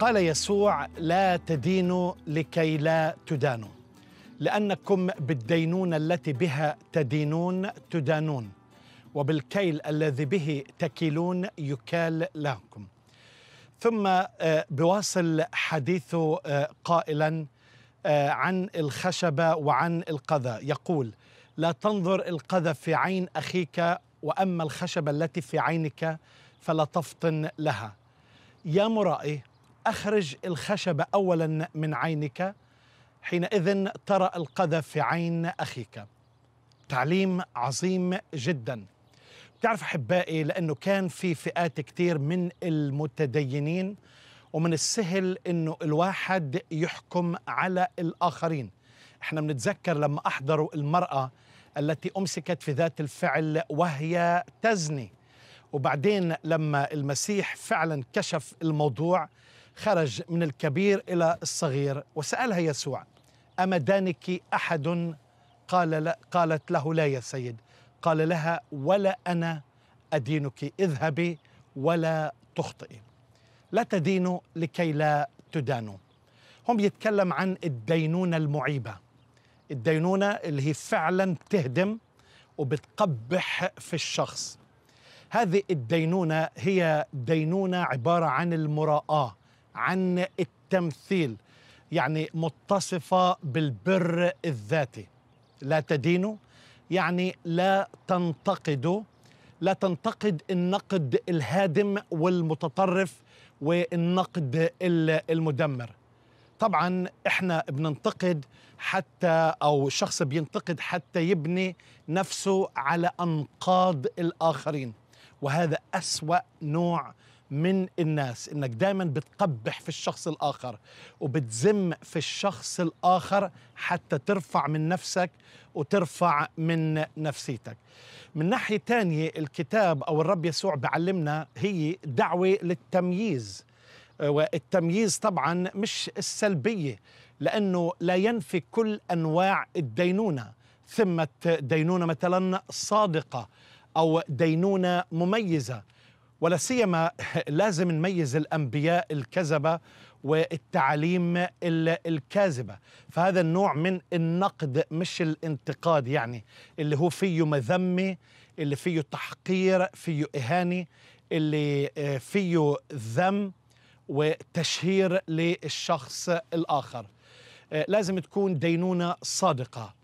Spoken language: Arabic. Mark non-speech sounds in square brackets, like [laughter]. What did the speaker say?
قال يسوع لا تدينوا لكي لا تدانوا لانكم بالدينونه التي بها تدينون تدانون وبالكيل الذي به تكيلون يكال لكم ثم آه، بواصل حديثه آه، قائلا آه، عن الخشبه وعن القذى يقول لا تنظر القذى في عين اخيك واما الخشبه التي في عينك فلا تفطن لها يا مرائي أخرج الخشب أولا من عينك حينئذ ترى القذف في عين أخيك تعليم عظيم جدا بتعرف أحبائي لأنه كان في فئات كتير من المتدينين ومن السهل أنه الواحد يحكم على الآخرين احنا بنتذكر لما أحضروا المرأة التي أمسكت في ذات الفعل وهي تزني وبعدين لما المسيح فعلا كشف الموضوع خرج من الكبير إلى الصغير وسألها يسوع أما دانك أحد قال لا قالت له لا يا سيد قال لها ولا أنا أدينك اذهبي ولا تخطئي لا تدينوا لكي لا تدانوا هم يتكلم عن الدينونة المعيبة الدينونة اللي هي فعلا بتهدم وبتقبح في الشخص هذه الدينونة هي دينونة عبارة عن المراءة عن التمثيل يعني متصفة بالبر الذاتي لا تدين يعني لا تنتقد لا تنتقد النقد الهادم والمتطرف والنقد المدمر طبعا احنا بننتقد حتى او شخص بينتقد حتى يبني نفسه على انقاض الاخرين وهذا اسوا نوع من الناس انك دائما بتقبح في الشخص الاخر وبتزم في الشخص الاخر حتى ترفع من نفسك وترفع من نفسيتك من ناحية ثانيه الكتاب أو الرب يسوع بعلمنا هي دعوة للتمييز آه، والتمييز طبعا مش السلبية لأنه لا ينفي كل أنواع الدينونة ثمة دينونة مثلا صادقة أو دينونة مميزة ولا سيما [laughs] لازم نميز الانبياء الكذبه والتعاليم الكاذبه فهذا النوع من النقد مش الانتقاد يعني اللي هو فيه مذمه اللي فيه تحقير فيه اهانه اللي آه، فيه ذم وتشهير للشخص الاخر آه، لازم تكون دينونه صادقه